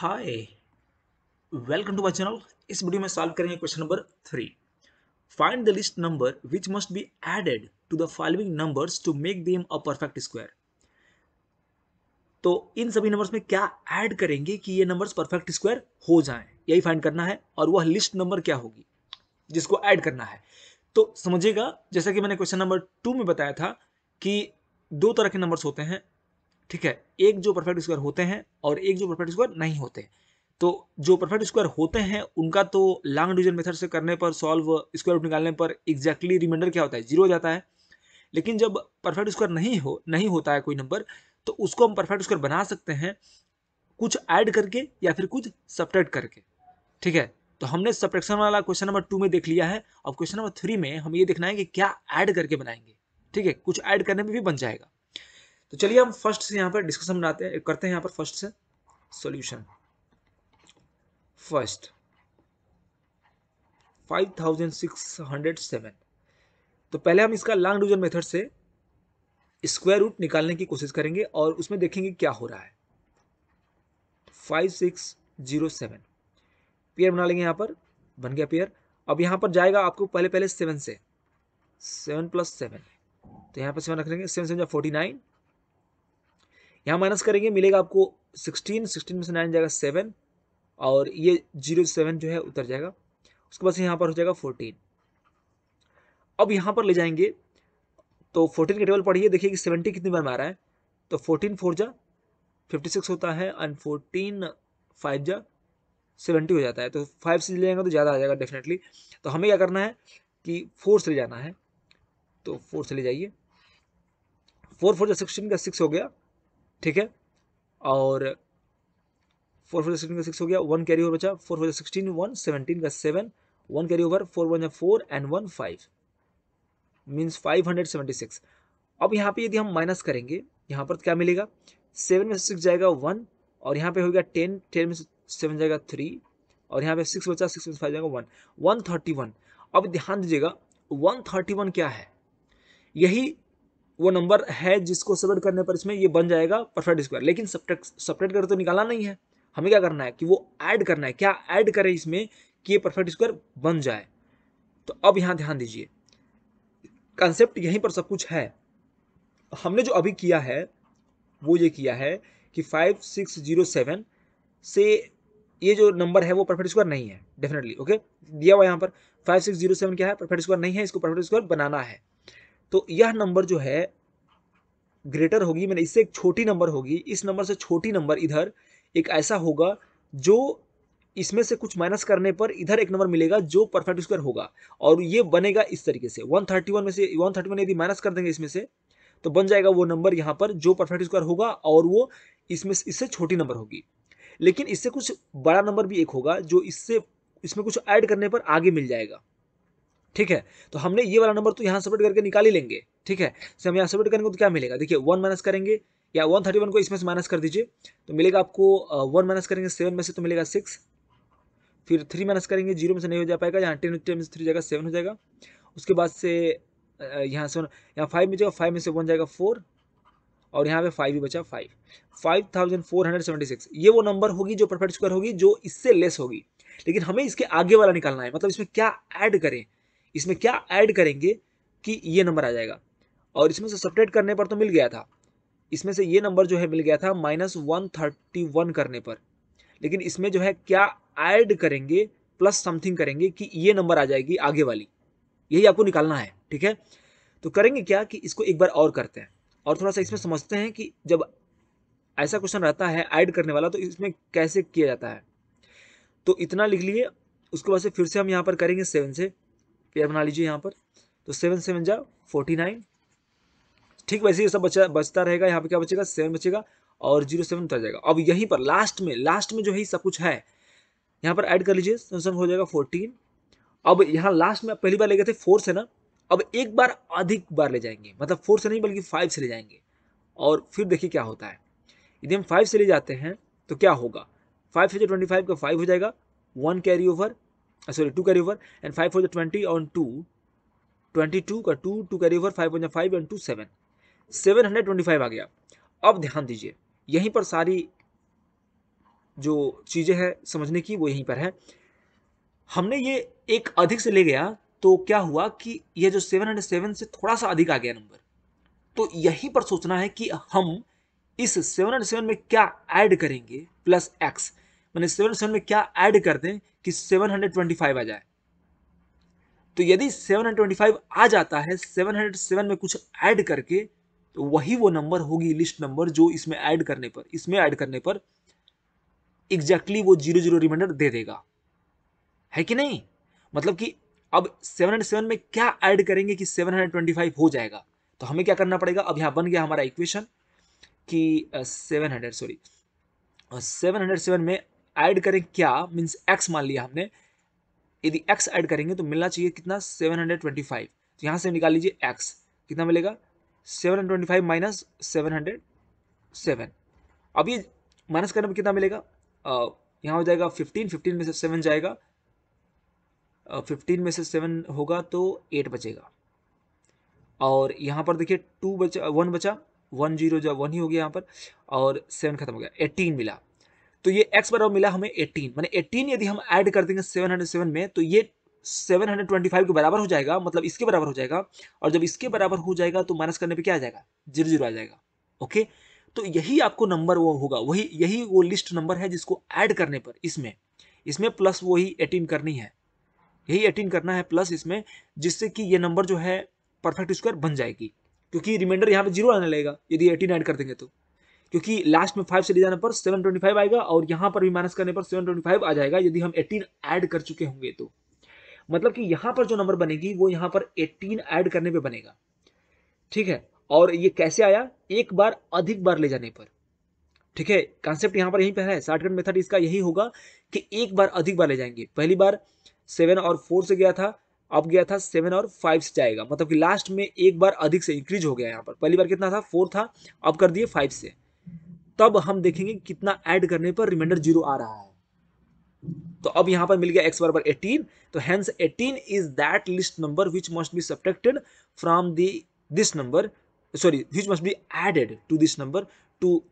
Hi welcome to my channel इस video में solve करेंगे question number three find the least number which must be added to the following numbers to make them a perfect square तो इन सभी numbers में क्या add करेंगे कि ये नंबर्स परफेक्ट स्क्वायर हो जाएं यही फाइंड करना है और वह लिस्ट नंबर क्या होगी जिसको ऐड करना है तो समझिएगा जैसा कि मैंने क्वेश्चन नंबर टू में बताया था कि दो तरह के नंबर्स होते हैं ठीक है एक जो परफेक्ट स्क्वायर होते हैं और एक जो परफेक्ट स्क्वायर नहीं होते तो जो परफेक्ट स्क्वायर होते हैं उनका तो लॉन्ग डिविजन मेथड से करने पर सॉल्व स्क्वायर रूट निकालने पर एग्जैक्टली रिमाइंडर क्या होता है जीरो हो जाता है लेकिन जब परफेक्ट स्क्वायर नहीं हो नहीं होता है कोई नंबर तो उसको हम परफेक्ट स्क्वायर बना सकते हैं कुछ ऐड करके या फिर कुछ सपरेट करके ठीक है तो हमने सपरेक्शन वाला क्वेश्चन नंबर टू में देख लिया है अब क्वेश्चन नंबर थ्री में हम ये देखना है कि क्या ऐड करके बनाएंगे ठीक है कुछ ऐड करने में भी बन जाएगा तो चलिए हम फर्स्ट से यहाँ पर डिस्कशन बनाते हैं करते हैं यहाँ पर फर्स्ट से सॉल्यूशन फर्स्ट 5607 तो पहले हम इसका लॉन्ग डिविजन मेथड से स्क्वायर रूट निकालने की कोशिश करेंगे और उसमें देखेंगे क्या हो रहा है 5607 पेयर बना लेंगे यहाँ पर बन गया पेयर अब यहाँ पर जाएगा आपको पहले पहले सेवन से सेवन प्लस सेवन तो यहाँ पर सेवन रख लेंगे सेवन सेवन फोर्टी नाइन यहाँ माइनस करेंगे मिलेगा आपको सिक्सटीन सिक्सटीन में से नाइन जाएगा सेवन और ये जीरो सेवन जो है उतर जाएगा उसके बाद यहाँ पर हो जाएगा फोर्टीन अब यहाँ पर ले जाएंगे तो फोर्टीन का टेबल पढ़िए देखिए कि सेवेंटी कितनी बार मारा है तो फोर्टीन फोर जा फिफ्टी सिक्स होता है एंड फोर्टीन फाइव जा सेवेंटी हो जाता है तो फाइव से ले जाएंगे तो ज़्यादा आ जाएगा डेफिनेटली तो हमें क्या करना है कि फोर से ले जाना है तो फोर से ले जाइए फोर फोर जा सिक्सटीन का सिक्स हो गया ठीक है और फोर फोर सिक्सटीन का सिक्स हो गया वन कैरी ओवर बचा four four sixteen one seventeen का seven one carry over four one या four and one five means five hundred seventy six अब यहाँ पे यदि हम माइनस करेंगे यहाँ पर तो क्या मिलेगा सेवन में सिक्स जाएगा वन और यहाँ पे हो गया टेन टेन में सेवन जाएगा थ्री और यहाँ पे सिक्स बचा सिक्स में फाइव जाएगा वन वन थर्टी वन अब ध्यान दीजिएगा वन थर्टी वन क्या है यही वो नंबर है जिसको सबट्रैक्ट करने पर इसमें ये बन जाएगा परफेक्ट स्क्वायर लेकिन सपरेट कर तो निकाला नहीं है हमें क्या करना है कि वो ऐड करना है क्या ऐड करें इसमें कि ये परफेक्ट स्क्वायर बन जाए तो अब यहाँ ध्यान दीजिए कंसेप्ट यहीं पर सब कुछ है हमने जो अभी किया है वो ये किया है कि फाइव सिक्स जीरो सेवन से ये जो नंबर है वो परफेक्ट स्क्वायर नहीं है डेफिनेटली ओके दिया हुआ यहाँ पर फाइव सिक्स जीरो सेवन क्या है परफेक्ट स्क्वायर नहीं है इसको परफेक्ट स्क्वायर बनाना है तो यह नंबर जो है ग्रेटर होगी मैंने इससे एक छोटी नंबर होगी इस नंबर से छोटी नंबर इधर एक ऐसा होगा जो इसमें से कुछ माइनस करने पर इधर एक नंबर मिलेगा जो परफेक्ट स्क्वायर होगा और ये बनेगा इस तरीके से 131 में से 131 यदि माइनस कर देंगे इसमें से तो बन जाएगा वो नंबर यहाँ पर जो परफेक्ट स्क्वायर होगा और वो इसमें इससे छोटी नंबर होगी लेकिन इससे कुछ बड़ा नंबर भी एक होगा जो इससे इसमें कुछ ऐड करने पर आगे मिल जाएगा ठीक है तो हमने ये वाला नंबर तो यहाँ सबमिट करके निकाल ही लेंगे ठीक है तो हम यहाँ सबमिट करेंगे तो क्या मिलेगा देखिए वन माइनस करेंगे या वन थर्टी वन को इसमें से माइनस कर दीजिए तो मिलेगा आपको वन माइनस करेंगे सेवन में से तो मिलेगा सिक्स फिर थ्री माइनस करेंगे जीरो में से नहीं हो जा पाएगा यहाँ टेन टेन में से थ्री जाएगा सेवन हो जाएगा उसके बाद से यहाँ से यहाँ फाइव में जाएगा फाइव में से वन जाएगा फोर और यहाँ पे फाइव ही बचा five five thousand four hundred seventy six ये वो नंबर होगी जो परफेक्ट स्क्वायर होगी जो इससे लेस होगी लेकिन हमें इसके आगे वाला निकालना है मतलब इसमें क्या ऐड करें इसमें क्या ऐड करेंगे कि ये नंबर आ जाएगा और इसमें से सपरेट करने पर तो मिल गया था इसमें से ये नंबर जो है मिल गया था माइनस वन थर्टी वन करने पर लेकिन इसमें जो है क्या ऐड करेंगे प्लस समथिंग करेंगे कि ये नंबर आ जाएगी आगे वाली यही आपको निकालना है ठीक है तो करेंगे क्या कि इसको एक बार और करते हैं और थोड़ा सा इसमें समझते हैं कि जब ऐसा क्वेश्चन रहता है ऐड करने वाला तो इसमें कैसे किया जाता है तो इतना लिख लिए उसके बाद से फिर से हम यहाँ पर करेंगे सेवन से पेयर बना लीजिए यहाँ पर तो सेवन सेवन जा फोर्टी नाइन ठीक वैसे ये सब बचा बचता रहेगा यहाँ पे क्या बचेगा सेवन बचेगा और जीरो सेवन उतर जाएगा अब यहीं पर लास्ट में लास्ट में जो है सब कुछ है यहाँ पर ऐड कर लीजिए सैमसंग हो जाएगा फोर्टीन अब यहाँ लास्ट में पहली बार ले गए थे फोर से ना अब एक बार अधिक बार ले जाएंगे मतलब फोर से नहीं बल्कि फाइव से ले जाएंगे और फिर देखिए क्या होता है यदि हम फाइव से ले जाते हैं तो क्या होगा फाइव से जो ट्वेंटी फाइव का फाइव हो जाएगा one carry over sorry two carry over and five four जो twenty on two twenty two का two two carry over five point five and two seven seven hundred twenty five आ गया अब ध्यान दीजिए यहीं पर सारी जो चीज़ें हैं समझने की वो यहीं पर है हमने ये एक अधिक से ले गया तो क्या हुआ कि ये जो सेवन हंड्रेड सेवन से थोड़ा सा अधिक आ गया नंबर तो यहीं पर सोचना है कि हम इस सेवन हंड्रेड सेवन में क्या ऐड करेंगे प्लस एक्स मैंने सेवन सेवन में क्या ऐड कर दें कि 725 आ जाए तो यदि 725 आ जाता है 707 में कुछ ऐड करके तो वही वो नंबर होगी लिस्ट नंबर जो इसमें ऐड करने पर इसमें ऐड करने पर एग्जैक्टली exactly वो जीरो जीरो रिमाइंडर दे देगा है कि नहीं मतलब कि अब 707 में क्या ऐड करेंगे कि 725 हो जाएगा तो हमें क्या करना पड़ेगा अब यहां बन गया हमारा इक्वेशन कि 700 सॉरी 707 में ऐड करें क्या मीन्स एक्स मान लिया हमने यदि एक्स ऐड करेंगे तो मिलना चाहिए कितना सेवन हंड्रेड ट्वेंटी फाइव तो यहाँ से निकाल लीजिए एक्स कितना मिलेगा seven hundred twenty five minus seven hundred seven अब ये माइनस करने पर कितना मिलेगा uh, यहाँ हो जाएगा फिफ्टीन फिफ्टीन में से सेवन जाएगा फिफ्टीन में से सेवन होगा तो एट बचेगा और यहाँ पर देखिए टू बचा वन बचा वन जीरो जो वन ही हो गया यहाँ पर और सेवन खत्म हो गया एटीन मिला तो ये x बराबर मिला हमें 18 मैंने 18 यदि हम ऐड कर देंगे 707 में तो ये 725 के बराबर हो जाएगा मतलब इसके बराबर हो जाएगा और जब इसके बराबर हो जाएगा तो माइनस करने पे क्या आ जाएगा जीरो जीरो आ जाएगा ओके तो यही आपको नंबर वो होगा वही यही वो लिस्ट नंबर है जिसको ऐड करने पर इसमें इसमें प्लस वही एटीन करनी है यही एटीन करना है प्लस इसमें जिससे कि ये नंबर जो है परफेक्ट स्क्वायर बन जाएगी क्योंकि रिमाइंडर यहाँ पे जीरो आने लगेगा यदि एटीन ऐड कर देंगे तो क्योंकि लास्ट में फाइव से ले जाने पर सेवन ट्वेंटी फाइव आएगा और यहाँ पर भी माइनस करने पर सेवन ट्वेंटी फाइव आ जाएगा यदि हम एटीन ऐड कर चुके होंगे तो मतलब कि यहाँ पर जो नंबर बनेगी वो यहाँ पर एटीन ऐड करने पर बनेगा ठीक है और ये कैसे आया एक बार अधिक बार ले जाने पर ठीक है कॉन्सेप्ट यहाँ पर यहीं पर है शार्टकट मेथड इसका यही होगा कि एक बार अधिक बार ले जाएंगे पहली बार सेवन और फोर से गया था अब गया था सेवन और फाइव से जाएगा मतलब कि लास्ट में एक बार अधिक से इंक्रीज हो गया यहाँ पर पहली बार कितना था फोर था अब कर दिए फाइव से तब हम देखेंगे कितना ऐड करने पर रिमाइंडर जीरो आ रहा है तो अब यहां पर मिल गया एक्स बराबर एटीन तो hence eighteen is that least number which must be subtracted from the this number sorry which must be added to this number to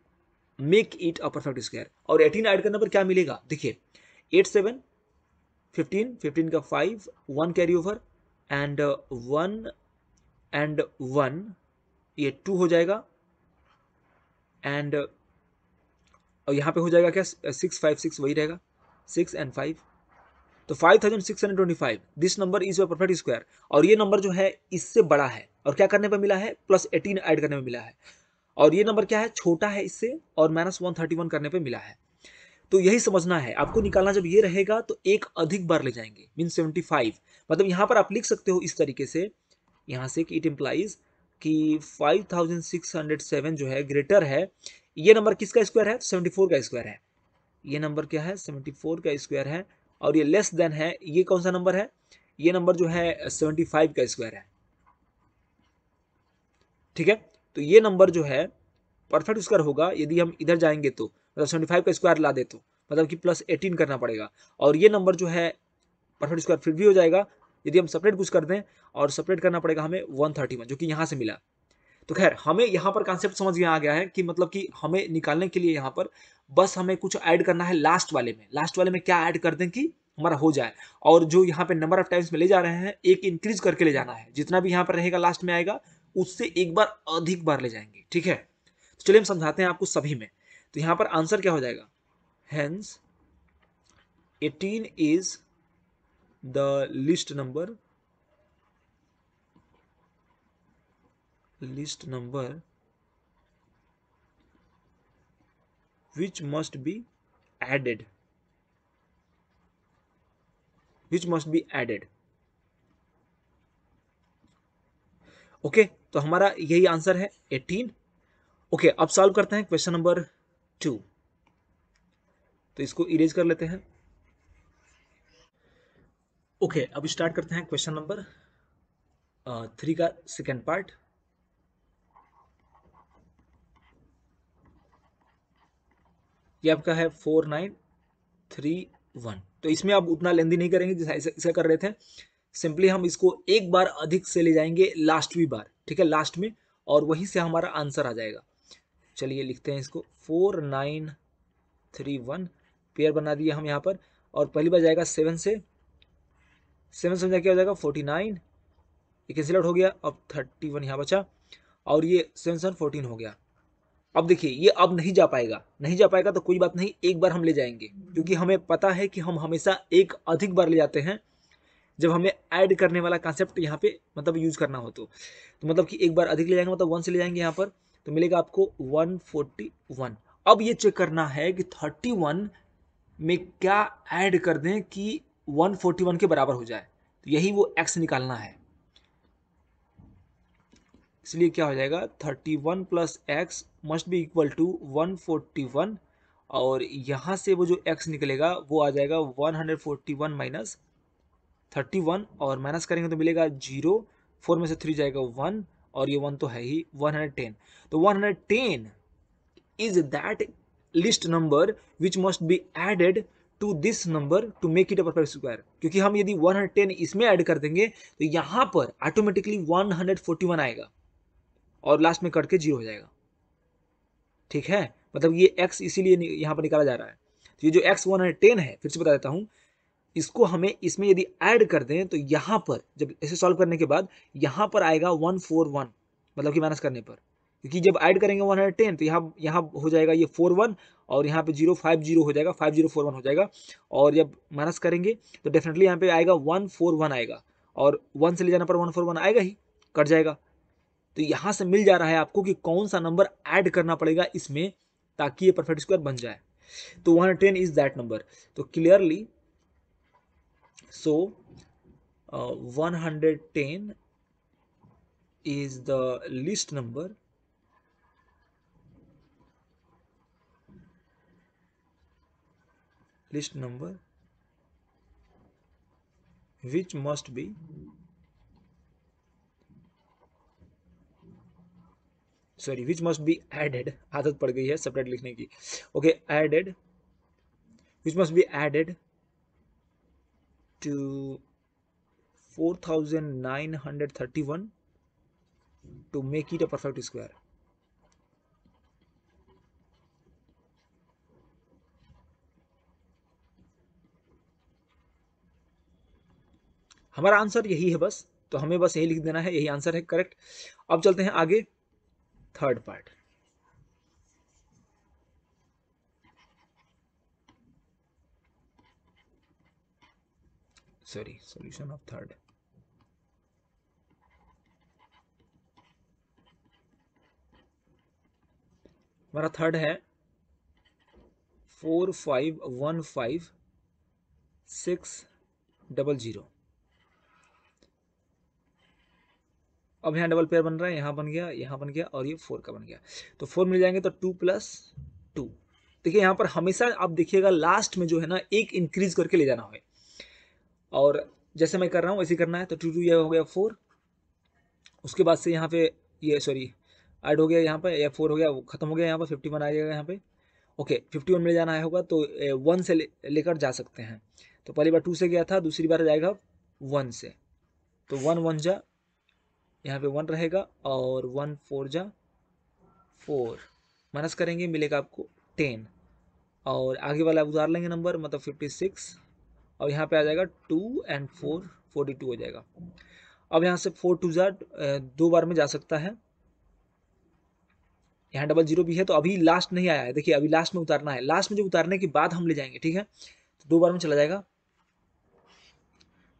make it a perfect square और एटीन ऐड करने पर क्या मिलेगा देखिए eight seven fifteen fifteen का five one carry over and one and one ये two हो जाएगा एंड और यहाँ पे हो जाएगा क्या सिक्स फाइव सिक्स वही रहेगा सिक्स एंड फाइव तो five thousand six hundred twenty five this number is your perfect square और ये नंबर जो है इससे बड़ा है और क्या करने पर मिला है प्लस एटीन ऐड करने में मिला है और ये नंबर क्या है छोटा है इससे और माइनस वन थर्टी वन करने पर मिला है तो यही समझना है आपको निकालना जब ये रहेगा तो एक अधिक बार ले जाएंगे मीन सेवेंटी फाइव मतलब यहाँ पर आप लिख सकते हो इस तरीके से यहाँ से कि इट इम्प्लाइज कि five thousand six hundred seven जो है ग्रेटर है ये नंबर किसका स्क्वायर है सेवेंटी फोर का स्क्वायर है ये नंबर क्या है सेवेंटी फोर का स्क्वायर है और ये लेस देन है ये कौन सा नंबर है ये नंबर जो है सेवेंटी फाइव का स्क्वायर है ठीक है तो ये नंबर जो है परफेक्ट स्क्वायर होगा यदि हम इधर जाएंगे तो मतलब सेवेंटी फाइव का स्क्वायर ला दे तो मतलब कि प्लस एटीन करना पड़ेगा और ये नंबर जो है परफेक्ट स्क्वायर फिर भी हो जाएगा यदि हम सेपरेट कुछ कर दें और सेपरेट करना पड़ेगा हमें वन थर्टी वन जो कि यहाँ से मिला तो खैर हमें यहाँ पर कॉन्सेप्ट समझ में आ गया है कि मतलब कि हमें निकालने के लिए यहाँ पर बस हमें कुछ ऐड करना है लास्ट वाले में लास्ट वाले में क्या ऐड कर दें कि हमारा हो जाए और जो यहाँ पे नंबर ऑफ टाइम्स में ले जा रहे हैं एक इंक्रीज करके ले जाना है जितना भी यहाँ पर रहेगा लास्ट में आएगा उससे एक बार अधिक बार ले जाएंगे ठीक है तो चलिए हम समझाते हैं आपको सभी में तो यहाँ पर आंसर क्या हो जाएगा hence eighteen is the least number list number which must be added which must be added okay okay, तो हमारा यही आंसर है 18 ओके okay, अब सॉल्व करते हैं क्वेश्चन नंबर टू तो इसको इरेज कर लेते हैं ओके okay, अब स्टार्ट करते हैं क्वेश्चन नंबर थ्री का सेकेंड पार्ट ये आपका है फोर नाइन थ्री वन तो इसमें आप उतना लेंदी नहीं करेंगे जैसा ऐसा कर रहे थे सिंपली हम इसको एक बार अधिक से ले जाएंगे लास्टवी बार ठीक है लास्ट में और वहीं से हमारा आंसर आ जाएगा चलिए लिखते हैं इसको four nine three one pair बना दिए हम यहाँ पर और पहली बार जाएगा सेवन से सेवन समझा क्या हो जाएगा फोर्टी नाइन ये कैंसिल आउट हो गया अब थर्टी वन यहाँ बचा और ये सेवन सेवन फोर्टीन हो गया अब देखिए ये अब नहीं जा पाएगा नहीं जा पाएगा तो कोई बात नहीं एक बार हम ले जाएंगे क्योंकि हमें पता है कि हम हमेशा एक अधिक बार ले जाते हैं जब हमें ऐड करने वाला कॉन्सेप्ट यहाँ पे मतलब यूज़ करना हो तो, तो मतलब कि एक बार अधिक ले जाएंगे मतलब वन से ले जाएंगे यहाँ पर तो मिलेगा आपको वन फोर्टी वन अब ये चेक करना है कि थर्टी वन में क्या ऐड कर दें कि वन फोर्टी वन के बराबर हो जाए तो यही वो एक्स निकालना है इसलिए क्या हो जाएगा thirty one plus x must be equal to 141 और यहाँ से वो जो x निकलेगा वो आ जाएगा 141 माइनस 31 और माइनस करेंगे तो मिलेगा जीरो फोर में से थ्री जाएगा वन और ये वन तो है ही 110 तो 110 is that least number which must be added to this number to make it a perfect square क्योंकि हम यदि 110 इसमें ऐड कर देंगे तो यहाँ पर ऑटोमेटिकली 141 आएगा और लास्ट में करके जीरो हो जाएगा ठीक है मतलब ये एक्स इसीलिए यहाँ पर निकाला जा रहा है तो ये जो एक्स वन है टेन है फिर से बता देता हूँ इसको हमें इसमें यदि ऐड कर दें तो यहाँ पर जब इसे सॉल्व करने के बाद यहाँ पर आएगा वन फोर वन मतलब कि माइनस करने पर क्योंकि जब ऐड करेंगे वन हंड्रेड टेन तो यहाँ यहाँ हो जाएगा ये फोर वन और यहाँ पे जीरो फाइव जीरो हो जाएगा फाइव जीरो फोर वन हो जाएगा और जब माइनस करेंगे तो डेफिनेटली यहाँ पे आएगा वन फोर वन आएगा और वन से ले जाने पर वन फोर वन आएगा ही कट जाएगा तो यहाँ से मिल जा रहा है आपको कि कौन सा नंबर ऐड करना पड़ेगा इसमें ताकि ये परफेक्ट स्क्वायर बन जाए तो one ten is that number तो clearly so one hundred ten is the least number least number which must be sorry which must be added आदत पड़ गई है सेपरेट लिखने की okay added which must be added to four thousand nine hundred one to make it a perfect square हमारा answer यही है बस तो हमें बस यही लिख देना है यही आंसर है करेक्ट अब चलते हैं आगे third part sorry solution of third हमारा थर्ड है four five one five six double zero अब यहाँ डबल पेयर बन रहा है यहाँ बन गया यहाँ बन गया और ये फोर का बन गया तो फोर मिल जाएंगे तो टू प्लस टू देखिए यहाँ पर हमेशा आप देखिएगा लास्ट में जो है ना एक इंक्रीज करके ले जाना है और जैसे मैं कर रहा हूँ वैसे करना है तो टू टू ये हो गया फोर उसके बाद से यहाँ पे ये सॉरी ऐड हो गया यहाँ पर या फोर हो गया खत्म हो गया यहाँ पर फिफ्टी वन आ जाएगा यहाँ पर ओके फिफ्टी वन मिल जाना है होगा तो वन से लेकर ले जा सकते हैं तो पहली बार टू से गया था दूसरी बार जाएगा वन से तो वन वन जा यहाँ पे वन रहेगा और वन फोर जा फोर माइनस करेंगे मिलेगा आपको टेन और आगे वाला आप उतार लेंगे नंबर मतलब फिफ्टी सिक्स और यहाँ पे आ जाएगा two and four forty two हो जाएगा अब यहाँ से फोर टू जा दो बार में जा सकता है यहाँ डबल जीरो भी है तो अभी लास्ट नहीं आया है देखिए अभी लास्ट में उतारना है लास्ट में जो उतारने के बाद हम ले जाएंगे ठीक है तो दो बार में चला जाएगा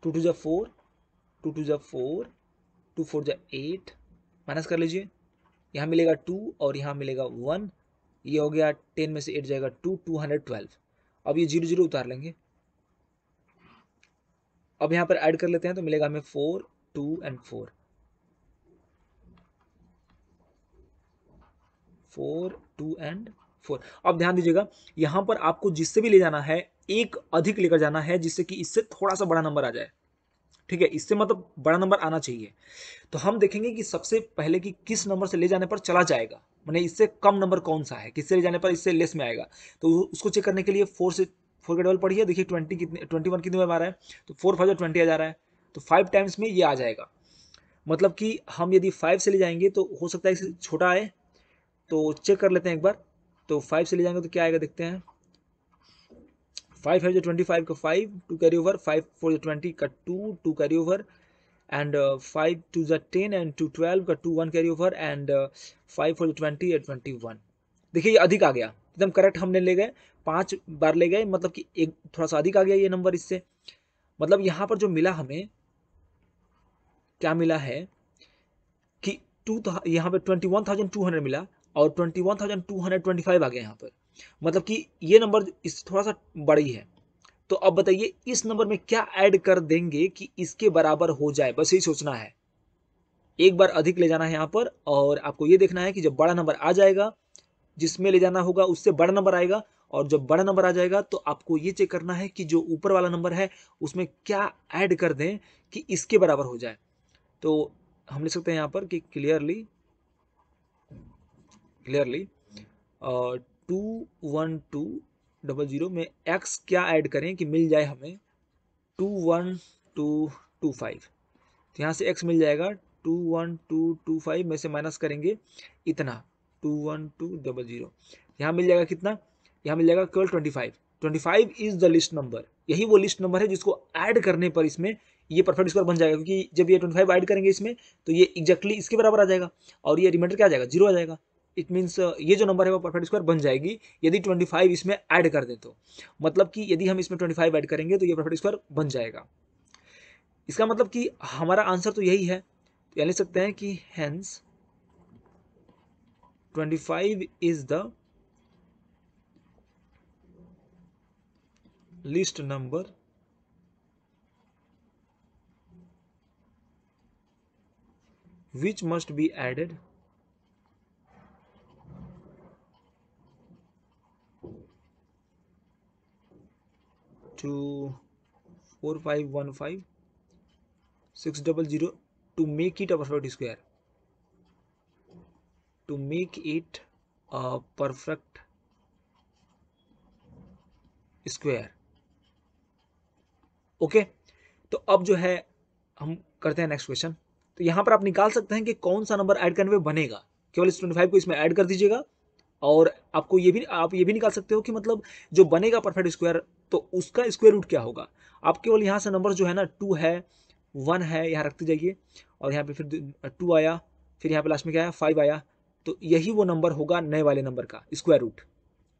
टू टू जा फोर टू टू जा फोर टू फोर जा एट माइनस कर लीजिए यहाँ मिलेगा टू और यहाँ मिलेगा वन ये हो गया टेन में से एट जाएगा टू टू हंड्रेड ट्वेल्व अब ये जीरो जीरो उतार लेंगे अब यहाँ पर ऐड कर लेते हैं तो मिलेगा हमें four two and four four two and four अब ध्यान दीजिएगा यहाँ पर आपको जिससे भी ले जाना है एक अधिक लेकर जाना है जिससे कि इससे थोड़ा सा बड़ा नंबर आ जाए ठीक है इससे मतलब बड़ा नंबर आना चाहिए तो हम देखेंगे कि सबसे पहले कि किस नंबर से ले जाने पर चला जाएगा मैंने मतलब इससे कम नंबर कौन सा है किससे ले जाने पर इससे लेस में आएगा तो उसको चेक करने के लिए फोर से फोर का डबल पढ़िए देखिए ट्वेंटी कितने ट्वेंटी वन कितने में आ रहा है तो फोर फाइव जो ट्वेंटी आ जा रहा है तो फाइव टाइम्स में ये आ जाएगा मतलब कि हम यदि फाइव से ले जाएंगे तो हो सकता है छोटा आए तो चेक कर लेते हैं एक बार तो फाइव से ले जाएंगे तो क्या आएगा देखते हैं फाइव फाइव जो ट्वेंटी फाइव का five two carry over five four जो ट्वेंटी का two two carry over and five two जो टेन एंड टू ट्वेल्व का two one carry over and five four जो ट्वेंटी एंड ट्वेंटी वन देखिए ये अधिक आ गया एकदम करेक्ट हमने ले गए पाँच बार ले गए मतलब कि एक थोड़ा सा अधिक आ गया ये नंबर इससे मतलब यहाँ पर जो मिला हमें क्या मिला है कि टू यहाँ पर twenty one thousand two hundred मिला और twenty one thousand two hundred twenty five आ गया यहाँ पर मतलब कि ये नंबर इस थोड़ा सा बड़ी है तो अब बताइए इस नंबर में क्या ऐड कर देंगे कि इसके बराबर हो जाए बस यही सोचना है एक बार अधिक ले जाना है यहाँ पर और आपको ये देखना है कि जब बड़ा नंबर आ जाएगा जिसमें ले जाना होगा उससे बड़ा नंबर आएगा और जब बड़ा नंबर आ जाएगा तो आपको ये चेक करना है कि जो ऊपर वाला नंबर है उसमें क्या ऐड कर दें कि इसके बराबर हो जाए तो हम लिख सकते हैं यहाँ पर कि clearly clearly two one two double zero में एक्स क्या ऐड करें कि मिल जाए हमें two one two two five तो यहाँ से एक्स मिल जाएगा two one two two five में से माइनस करेंगे इतना two one two double zero यहाँ मिल जाएगा कितना यहाँ मिल जाएगा केवल twenty five twenty five is the least number यही वो लिस्ट नंबर है जिसको ऐड करने पर इसमें ये परफेक्ट स्क्वायर बन जाएगा क्योंकि जब ये ट्वेंटी फाइव ऐड करेंगे इसमें तो ये एक्जैक्टली exactly इसके बराबर आ जाएगा और ये रिमाइंडर क्या आ जाएगा जीरो आ जाएगा इट मीन्स uh, ये जो नंबर है वो परफेक्ट स्क्वायर बन जाएगी यदि 25 इसमें ऐड कर दें तो मतलब कि यदि हम इसमें 25 ऐड करेंगे तो ये परफेक्ट स्क्वायर बन जाएगा इसका मतलब कि हमारा आंसर तो यही है तो लिख सकते हैं कि hence 25 is the least number which must be added to 4515600 to make it a perfect square to make it a perfect square okay okay? तो अब जो है हम करते हैं नेक्स्ट क्वेश्चन तो यहां पर आप निकाल सकते हैं कि कौन सा नंबर ऐड करने में बनेगा केवल इस ट्वेंटी फाइव को इसमें ऐड कर दीजिएगा और आपको ये भी आप ये भी निकाल सकते हो कि मतलब जो बनेगा परफेक्ट स्क्वायर तो उसका स्क्वायर रूट क्या होगा आप केवल यहाँ से नंबर जो है ना टू है वन है यहाँ रखते जाइए और यहाँ पे फिर टू आया फिर यहाँ पे लास्ट में क्या आया फाइव आया तो यही वो नंबर होगा नए वाले नंबर का स्क्वायर रूट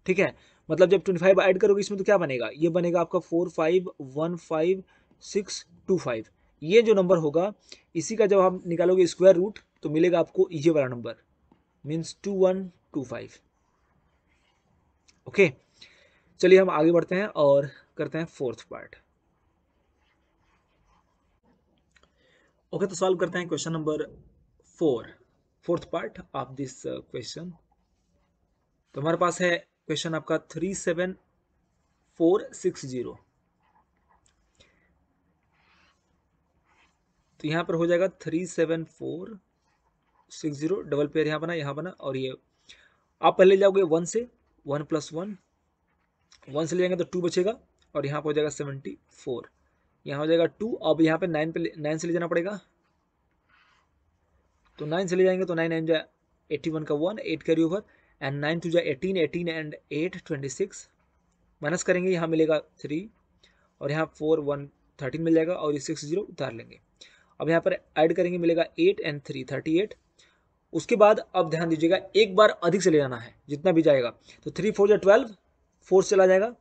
ठीक है मतलब जब ट्वेंटी फाइव ऐड करोगे इसमें तो क्या बनेगा ये बनेगा आपका four five one five six two five ये जो नंबर होगा इसी का जब आप निकालोगे स्क्वायर रूट तो मिलेगा आपको ये वाला number means two one two five okay चलिए हम आगे बढ़ते हैं और करते हैं फोर्थ पार्ट ओके तो सॉल्व करते हैं question number four fourth part of this question तो हमारे पास है क्वेश्चन आपका three seven four six zero तो यहां पर हो जाएगा three seven four six zero double pair यहां बना यहां बना और ये आप पहले जाओगे वन से वन प्लस वन वन से ले जाएंगे तो टू बचेगा और यहाँ पर हो जाएगा सेवेंटी फोर यहाँ हो जाएगा टू अब यहाँ पे नाइन पे नाइन से ले जाना पड़ेगा तो नाइन से ले जाएंगे तो नाइन नाइन जाए एट्टी वन का one eight carry over and nine two जाए eighteen eighteen and eight twenty six minus करेंगे यहाँ मिलेगा थ्री और यहाँ फोर वन थर्टीन मिल जाएगा और ये सिक्स जीरो उतार लेंगे अब यहाँ पर ऐड करेंगे मिलेगा eight and three thirty eight उसके बाद अब ध्यान दीजिएगा एक बार अधिक से ले जाना है जितना भी जाएगा तो थ्री फोर या ट्वेल्व फोर चला जाएगा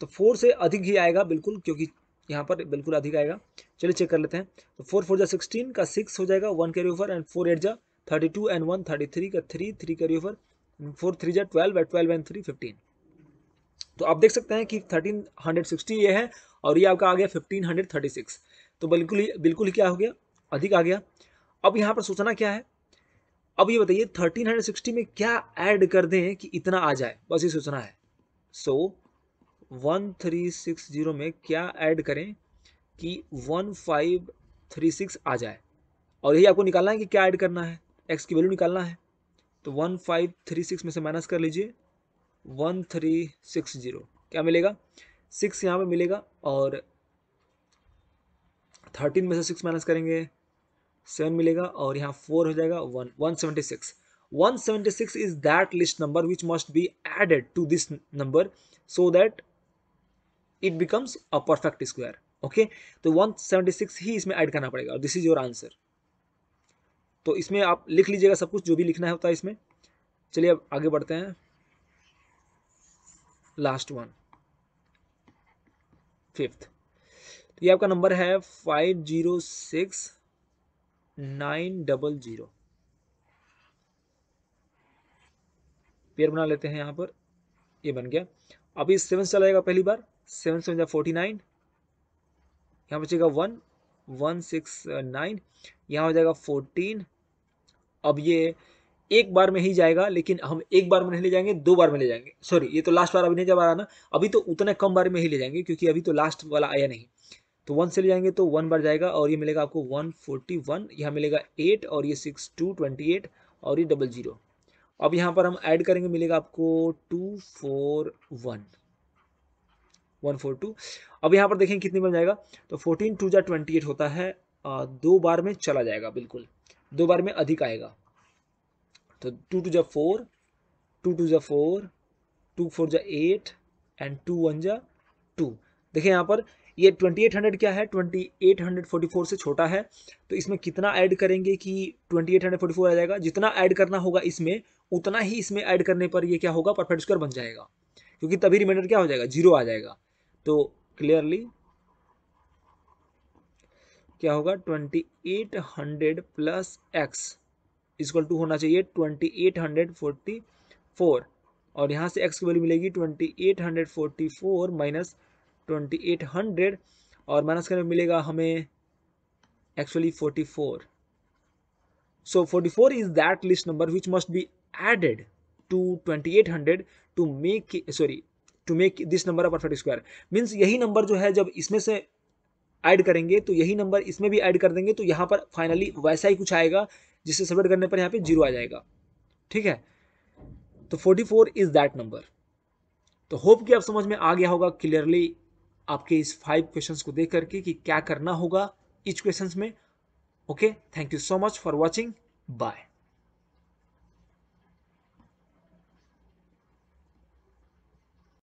तो फोर से अधिक ही आएगा बिल्कुल क्योंकि यहाँ पर बिल्कुल अधिक आएगा चलिए चेक कर लेते हैं तो फोर फोर जा सिक्सटीन का सिक्स हो जाएगा one carry over and four eight जा thirty two and one thirty three का three three carry over four three जा twelve and twelve and three fifteen तो आप देख सकते हैं कि थर्टीन हंड्रेड सिक्सटी ये है और ये आपका आ गया फिफ्टीन हंड्रेड थर्टी सिक्स तो बिल्कुल ही बिल्कुल ही क्या हो गया अधिक आ गया अब यहाँ पर सोचना क्या है अब ये बताइए थर्टीन हंड्रेड सिक्सटी में क्या ऐड कर दें कि इतना आ जाए बस ये सोचना है so one three six zero में क्या ऐड करें कि वन फाइव थ्री सिक्स आ जाए और यही आपको निकालना है कि क्या ऐड करना है एक्स की वैल्यू निकालना है तो वन फाइव थ्री सिक्स में से माइनस कर लीजिए वन थ्री सिक्स जीरो क्या मिलेगा सिक्स यहाँ पे मिलेगा और थर्टीन में से सिक्स माइनस करेंगे सेवन मिलेगा और यहाँ फोर हो जाएगा one one seventy six 176 is that list number which must be added to this number so that it becomes a perfect square okay? तो 176 ही इसमें ऐड करना पड़ेगा और दिस इज योर आंसर तो इसमें आप लिख लीजिएगा सब कुछ जो भी लिखना है होता है इसमें चलिए अब आगे बढ़ते हैं लास्ट वन फिफ्थ तो ये आपका नंबर है five zero six nine double zero pair बना लेते हैं यहाँ पर ये बन गया अभी सेवन चला जाएगा पहली बार सेवन सेवन जा फोर्टी नाइन यहाँ बचेगा वन वन सिक्स नाइन यहाँ हो जाएगा फोर्टीन अब ये एक बार में ही जाएगा लेकिन हम एक बार में नहीं ले जाएंगे दो बार में ले जाएंगे सॉरी ये तो लास्ट बार अभी नहीं जा रहा ना अभी तो उतना कम बार में ही ले जाएंगे क्योंकि अभी तो लास्ट वाला आया नहीं तो वन से ले जाएंगे तो वन बार जाएगा और ये मिलेगा आपको वन फोर्टी वन यहाँ मिलेगा एट और ये सिक्स टू ट्वेंटी एट और ये डबल जीरो अब यहाँ पर हम ऐड करेंगे मिलेगा आपको two four one one four two अब यहाँ पर देखें कितनी बन जाएगा तो फोर्टीन टू जा ट्वेंटी एट होता है आ, दो बार में चला जाएगा बिल्कुल दो बार में अधिक आएगा तो टू टू जा फोर टू टू जा फोर टू फोर जा एट एंड टू वन जा टू देखें यहाँ पर ये ट्वेंटी एट हंड्रेड क्या है twenty eight hundred forty four से छोटा है तो इसमें कितना ऐड करेंगे कि twenty eight hundred forty four आ जाएगा जितना ऐड करना होगा इसमें उतना ही इसमें ऐड करने पर ये क्या होगा परफेक्ट स्क्वायर बन जाएगा क्योंकि तभी रिमाइंडर क्या हो जाएगा जीरो आ जाएगा तो क्लियरली क्या होगा twenty eight hundred plus x equal to होना चाहिए twenty eight hundred forty four और यहाँ से एक्स की वैल्यू मिलेगी twenty eight hundred forty four minus twenty eight hundred और माइनस करने मिलेगा हमें actually forty four so forty four is that least number which must be added to 2800 to make sorry to make this number a perfect square means यही नंबर जो है जब इसमें से add करेंगे तो यही नंबर इसमें भी add कर देंगे तो यहाँ पर फाइनली वैसा ही कुछ आएगा जिससे सबमिट करने पर यहाँ पे जीरो आ जाएगा ठीक है तो 44 इज दैट नंबर तो होप कि आप समझ में आ गया होगा क्लियरली आपके इस फाइव क्वेश्चंस को देख करके कि क्या करना होगा इच क्वेश्चंस में okay thank you so much for watching bye